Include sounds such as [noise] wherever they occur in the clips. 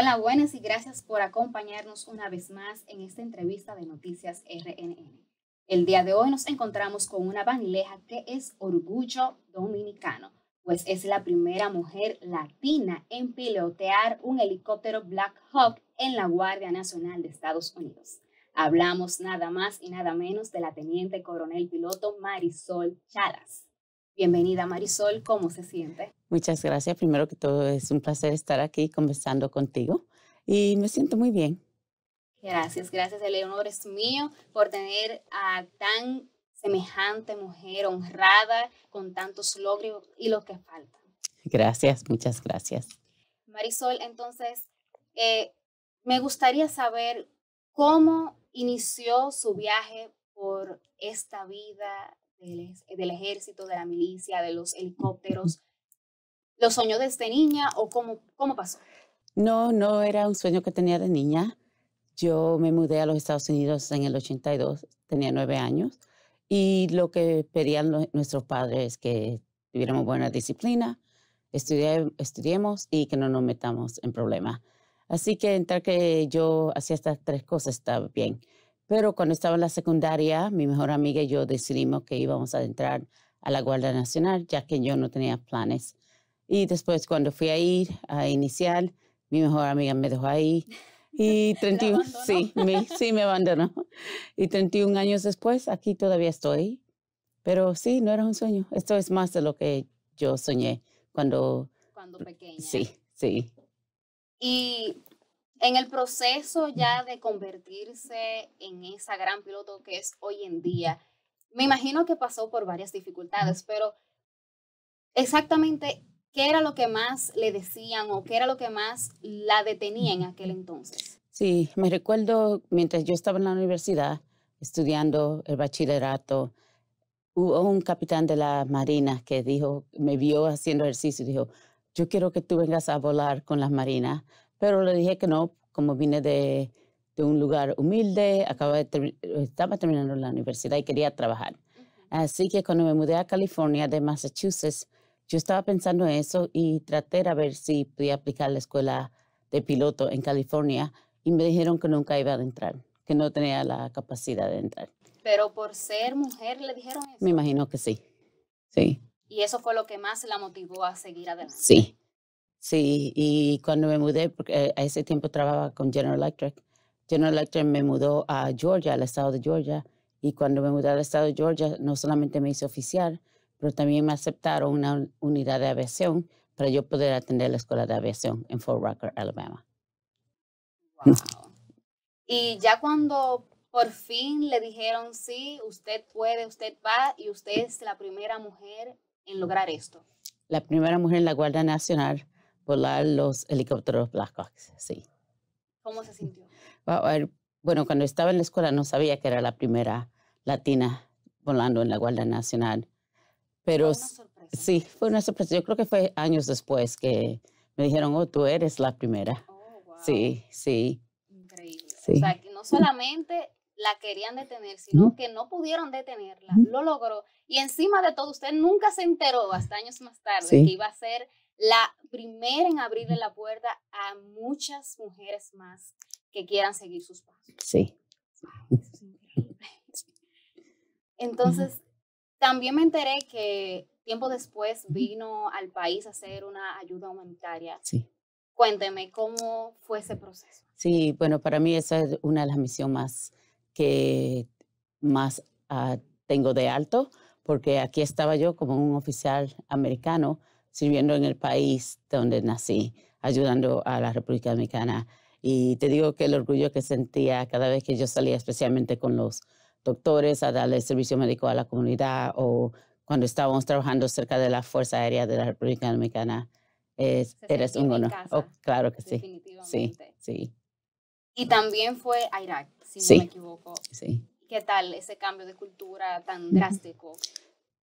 Hola, buenas y gracias por acompañarnos una vez más en esta entrevista de Noticias RNN. El día de hoy nos encontramos con una vanileja que es orgullo dominicano, pues es la primera mujer latina en pilotear un helicóptero Black Hawk en la Guardia Nacional de Estados Unidos. Hablamos nada más y nada menos de la teniente coronel piloto Marisol Chalas. Bienvenida Marisol, ¿cómo se siente? Muchas gracias. Primero que todo, es un placer estar aquí conversando contigo y me siento muy bien. Gracias, gracias. El honor es mío por tener a tan semejante mujer honrada con tantos logros y lo que falta. Gracias, muchas gracias. Marisol, entonces, eh, me gustaría saber cómo inició su viaje por esta vida del, ejército, de la milicia, de los helicópteros? ¿Lo soñó desde niña o cómo, cómo pasó? No, no era un sueño que tenía de niña. Yo me mudé a los Estados Unidos en el 82, tenía nueve años, y lo que pedían nuestros padres es que tuviéramos buena disciplina, estudiemos y que no nos metamos en problemas. Así que entrar que yo hacía estas tres cosas estaba bien. Pero cuando estaba en la secundaria, mi mejor amiga y yo decidimos que íbamos a entrar a la Guardia Nacional, ya que yo no tenía planes. Y después cuando fui a ir a iniciar, mi mejor amiga me dejó ahí. [laughs] Y 31, sí, sí, me abandonó. Y 31 años después, aquí todavía estoy. Pero sí, no era un sueño. Esto es más de lo que yo soñé cuando... Cuando pequeña. Sí, sí. Y en el proceso ya de convertirse en esa gran piloto que es hoy en día, me imagino que pasó por varias dificultades, pero exactamente qué era lo que más le decían o qué era lo que más la detenía en aquel entonces. Sí, me recuerdo mientras yo estaba en la universidad estudiando el bachillerato, hubo un capitán de la Marina que dijo, me vio haciendo ejercicio y dijo, yo quiero que tú vengas a volar con las Marinas pero le dije que no, como vine de, de un lugar humilde, de, estaba terminando la universidad y quería trabajar. Así que cuando me mudé a California de Massachusetts, yo estaba pensando en eso y traté de ver si podía aplicar la escuela de piloto en California y me dijeron que nunca iba a entrar, que no tenía la capacidad de entrar. Pero por ser mujer le dijeron eso. Me imagino que sí. Sí. Y eso fue lo que más la motivó a seguir adelante. Sí. Sí, y cuando me mudé, porque eh, a ese tiempo trabajaba con General Electric, General Electric me mudó a Georgia, al estado de Georgia, y cuando me mudé al estado de Georgia, no solamente me hice oficial, pero también me aceptaron una unidad de aviación para yo poder atender la escuela de aviación en Fort Rocker, Alabama. Wow. [laughs] y ya cuando por fin le dijeron, sí, usted puede, usted va, y usted es la primera mujer en lograr esto. La primera mujer en la Guardia Nacional volar los helicópteros Blackhawks, sí. ¿Cómo se sintió? Bueno, cuando estaba en la escuela no sabía que era la primera latina volando en la Guardia Nacional. Pero sí, fue una sorpresa. Yo creo que fue años después que me dijeron, oh, tú eres la primera. Oh, sí, sí. Increíble. O sea, que no solamente la querían detener, sino que no pudieron detenerla. Lo logró. Y encima de todo, usted nunca se enteró hasta años más tarde que iba a ser la primera en abrirle la puerta a muchas mujeres más que quieran seguir sus pasos. Sí. Entonces, también me enteré que tiempo después vino al país a hacer una ayuda humanitaria. Sí. Cuénteme cómo fue ese proceso. Sí, bueno, para mí esa es una de las misiones más que más ah, tengo de alto, porque aquí estaba yo como un oficial americano sirviendo en el país donde nací, ayudando a la República Dominicana. Y te digo que el orgullo que sentía cada vez que yo salía, especialmente con los doctores, a darle servicio médico a la comunidad o cuando estábamos trabajando cerca de la Fuerza Aérea de la República Dominicana, es, eres un honor. Oh, claro que sí. Sí, sí. Y también fue a Irak, si no me equivoco. Sí. ¿Qué tal ese cambio de cultura tan drástico?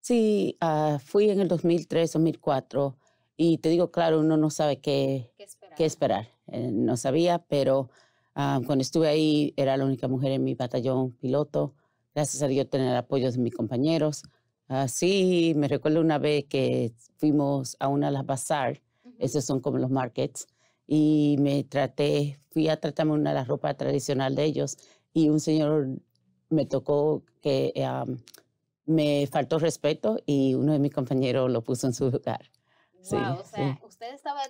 Sí, ah, fui en el 2003, 2004 y te digo, claro, uno no sabe qué, ¿Qué esperar. Eh, no sabía, pero ah, cuando estuve ahí era la única mujer en mi batallón piloto. Gracias a Dios tener apoyo de mis compañeros. Ah, sí, me recuerdo una vez que fuimos a una de las bazar, esos son como los markets, y me traté, fui a tratarme una de las ropas tradicional de ellos y un señor me tocó que me faltó respeto y uno de mis compañeros lo puso en su lugar. Wow, sí, o sea, usted estaba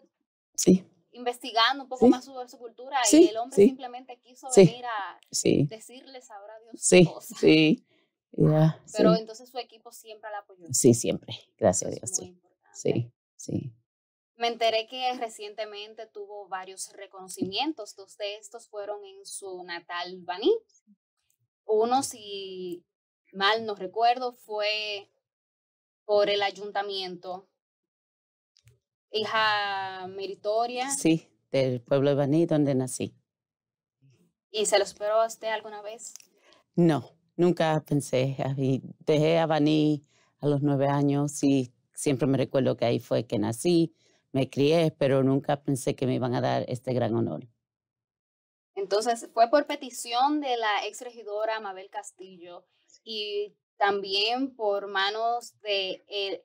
investigando un poco más sobre su cultura y el hombre simplemente quiso venir a decirles ahora Dios sí. Sí. [laughs] Pero entonces su equipo siempre la apoyó. Sí, siempre. Gracias a Dios. Sí. sí, sí. Me enteré que recientemente tuvo varios reconocimientos. Dos de estos fueron en su natal Baní. ¿Unos y mal no recuerdo, fue por el ayuntamiento. Hija meritoria. Sí, del pueblo de Baní donde nací. ¿Y se lo esperó a usted alguna vez? No, nunca pensé. Dejé a Baní a los nueve años y siempre me recuerdo que ahí fue que nací, me crié, pero nunca pensé que me iban a dar este gran honor. Entonces, fue por petición de la exregidora Mabel Castillo y también por manos de el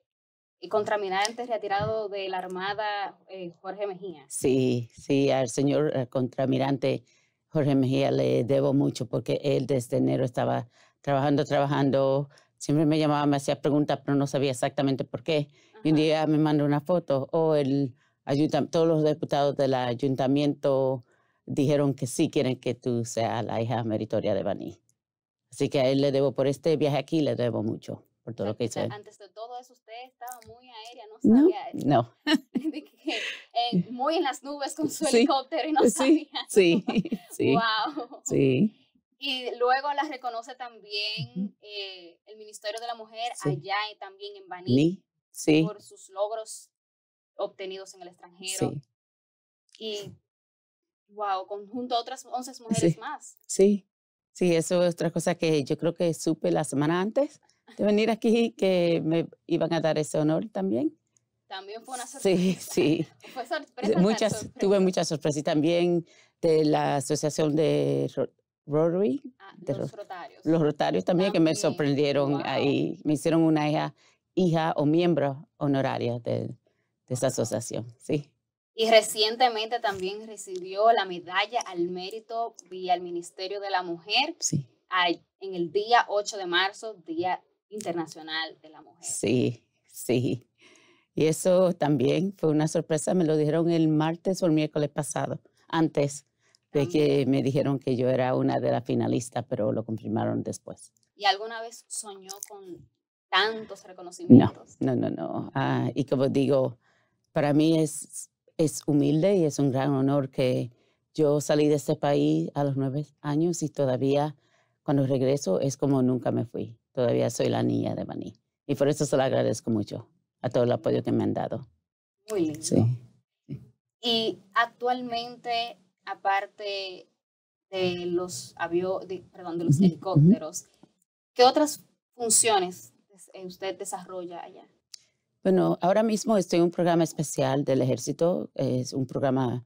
retirado de la Armada eh, Jorge Mejía. Sí, sí, al señor eh, contramirante Jorge Mejía le debo mucho porque él desde enero estaba trabajando, trabajando. Siempre me llamaba, me hacía preguntas, pero no sabía exactamente por qué. Y un día me mandó una foto o el todos los diputados del ayuntamiento dijeron que sí quieren que tú seas la hija meritoria de Baní. Así que a él le debo, por este viaje aquí, le debo mucho, por todo lo que hizo. Antes de todo eso, usted estaba muy aérea, no sabía. No. [laughs] Eh, muy en las nubes con su helicóptero y no [laughs] sabía. Sí, [laughs] sí. wow. Sí. Y luego la reconoce también eh, el Ministerio de la Mujer allá y también en Baní. Sí. Por sus logros obtenidos en el extranjero. Sí. Y, wow, conjunto a otras 11 mujeres más. Sí. Sí, eso es otra cosa que yo creo que supe la semana antes de [laughs] venir aquí, que me iban a dar ese honor también. También fue una sorpresa. Sí, sí. [laughs] Fue sorpresa. Muchas, Tuve muchas sorpresas y también de la Asociación de Rotary. Ah, los Rotarios. Los Rotarios también, que me sorprendieron ahí. Me hicieron una hija, hija o miembro honoraria de, de esa asociación, sí. Y recientemente también recibió la medalla al mérito vía el Ministerio de la Mujer en el día 8 de marzo, Día Internacional de la Mujer. Sí, sí. Y eso también fue una sorpresa, me lo dijeron el martes o el miércoles pasado, antes de que me dijeron que yo era una de las finalistas, pero lo confirmaron después. ¿Y alguna vez soñó con tantos reconocimientos? No, no, no, ah, y como digo, para mí es es humilde y es un gran honor que yo salí de este país a los nueve años y todavía cuando regreso es como nunca me fui. Todavía soy la niña de Maní. Y por eso se lo agradezco mucho a todo el apoyo que me han dado. Muy lindo. Sí. Y actualmente, aparte de los aviones, de, perdón, de los helicópteros, ¿qué otras funciones eh, usted desarrolla allá? Bueno, ahora mismo estoy en un programa especial del ejército, es un programa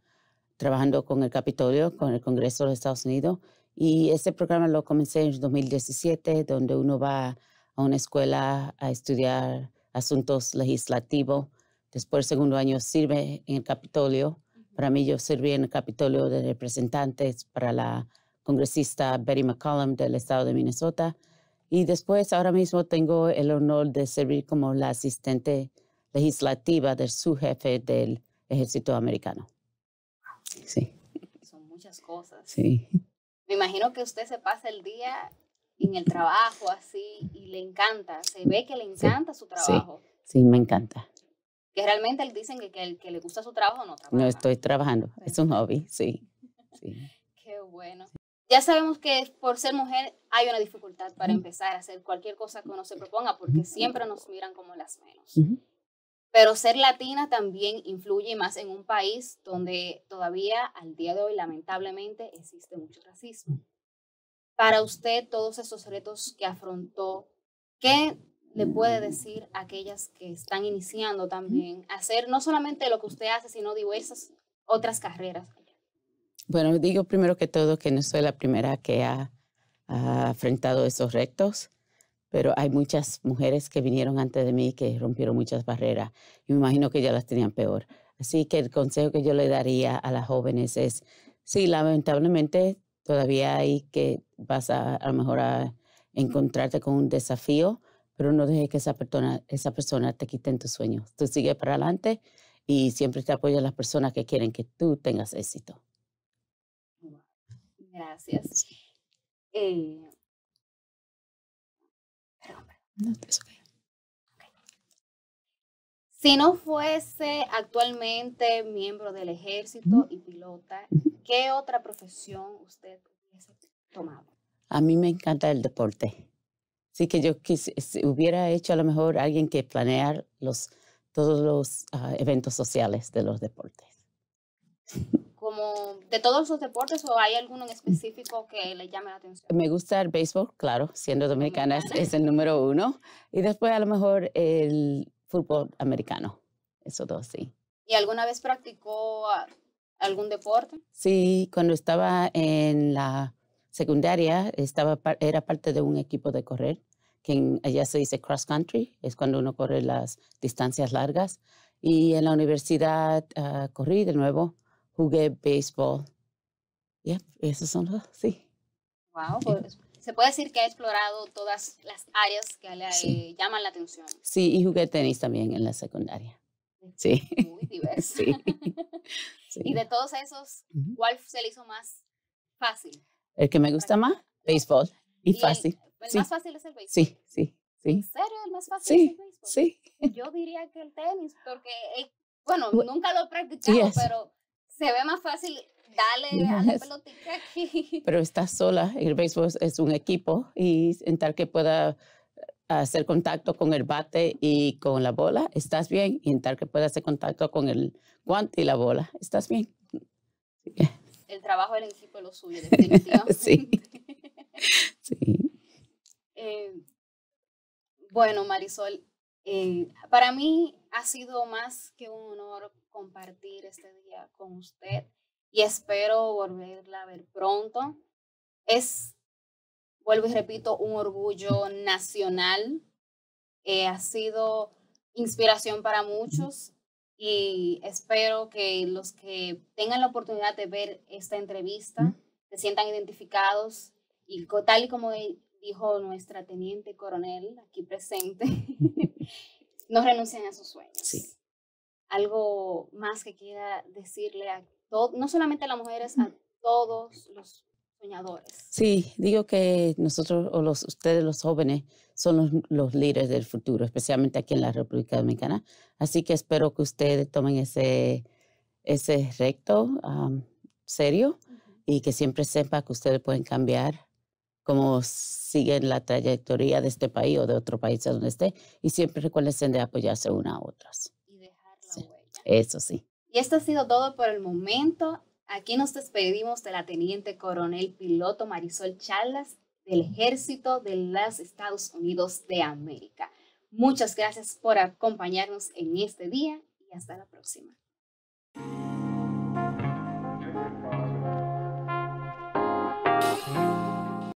trabajando con el Capitolio, con el Congreso de Estados Unidos, y ese programa lo comencé en 2017, donde uno va a una escuela a estudiar asuntos legislativos. Después, el segundo año, sirve en el Capitolio. Para mí, yo serví en el Capitolio de Representantes para la congresista Betty McCollum del estado de Minnesota. Y después, ahora mismo tengo el honor de servir como la asistente legislativa del subjefe del ejército americano. Sí. Son muchas cosas. Sí. Me imagino que usted se pasa el día en el trabajo así y le encanta, se ve que le encanta su trabajo. Sí, me encanta. Que realmente dicen que, que, el que le gusta su trabajo no trabaja. No estoy trabajando, es un hobby, sí. sí. [laughs] Qué bueno ya sabemos que por ser mujer hay una dificultad para empezar a hacer cualquier cosa que uno se proponga, porque siempre nos miran como las menos. Pero ser latina también influye más en un país donde todavía al día de hoy lamentablemente existe mucho racismo. Para usted, todos esos retos que afrontó, ¿qué le puede decir a aquellas que están iniciando también a hacer no solamente lo que usted hace, sino diversas otras carreras? Bueno, digo primero que todo que no soy la primera que ha, afrontado enfrentado esos retos, pero hay muchas mujeres que vinieron antes de mí que rompieron muchas barreras. Y me imagino que ya las tenían peor. Así que el consejo que yo le daría a las jóvenes es, sí, lamentablemente todavía hay que vas a, a lo mejor a encontrarte con un desafío, pero no dejes que esa persona, esa persona te quite en tus sueños. Tú sigue para adelante y siempre te apoyan las personas que quieren que tú tengas éxito. Gracias. Eh perdón, No, Si no fuese actualmente miembro del ejército y pilota, ¿qué otra profesión usted hubiese tomado? A mí me encanta el deporte. Así que yo quise, si hubiera hecho a lo mejor alguien que planear los, todos los ah, eventos sociales de los deportes. [laughs] de todos los deportes o hay alguno en específico que le llame la atención? Me gusta el béisbol, claro, siendo dominicana es, el número uno. Y después a lo mejor el fútbol americano, eso dos, sí. ¿Y alguna vez practicó ah, algún deporte? Sí, cuando estaba en la secundaria estaba, era parte de un equipo de correr, que allá se dice cross country, es cuando uno corre las distancias largas. Y en la universidad ah, corrí de nuevo jugué béisbol. Yep, esos son dos, sí. Wow, pues, se puede decir que ha explorado todas las áreas que le eh, llaman la atención. Sí, y jugué tenis también en la secundaria. Sí. Muy [laughs] diverso. Sí. [laughs] Y de todos esos, ¿cuál se le hizo más fácil? El que me gusta más, béisbol. Y, fácil. El, más fácil es el béisbol. Sí, sí. Sí. ¿En serio el más fácil sí, es el béisbol? Sí. Yo diría que el tenis, porque, eh, bueno, nunca lo he practicado, pero se ve más fácil dale a la pelotita aquí. Pero estás sola, el béisbol es un equipo y en tal que pueda eh, hacer contacto con el bate y con la bola, estás bien. Y en tal que pueda hacer contacto con el guante y la bola, estás bien. El trabajo del equipo es lo suyo, [laughs] definitivamente. [laughs] sí. sí. Eh, bueno, Marisol, eh, para mí ha sido más que un honor compartir este día con usted y espero volverla a ver pronto. Es, vuelvo y repito, un orgullo nacional. Eh, ha sido inspiración para muchos y espero que los que tengan la oportunidad de ver esta entrevista se sientan identificados y tal y como dijo nuestra teniente coronel aquí presente, [laughs] [laughs] no renuncien a sus sueños. Sí algo más que quiera decirle a todos no solamente a las mujeres, a todos los soñadores. Sí, digo que nosotros o los, ustedes los jóvenes son los, líderes del futuro, especialmente aquí en la República Dominicana. Así que espero que ustedes tomen ese, ese recto serio y que siempre sepa que ustedes pueden cambiar cómo siguen la trayectoria de este país o de otro país donde esté y siempre recuerden de apoyarse unas a otras. Eso sí. Y esto ha sido todo por el momento. Aquí nos despedimos de la teniente coronel piloto Marisol Charlas del Ejército de los Estados Unidos de América. Muchas gracias por acompañarnos en este día y hasta la próxima.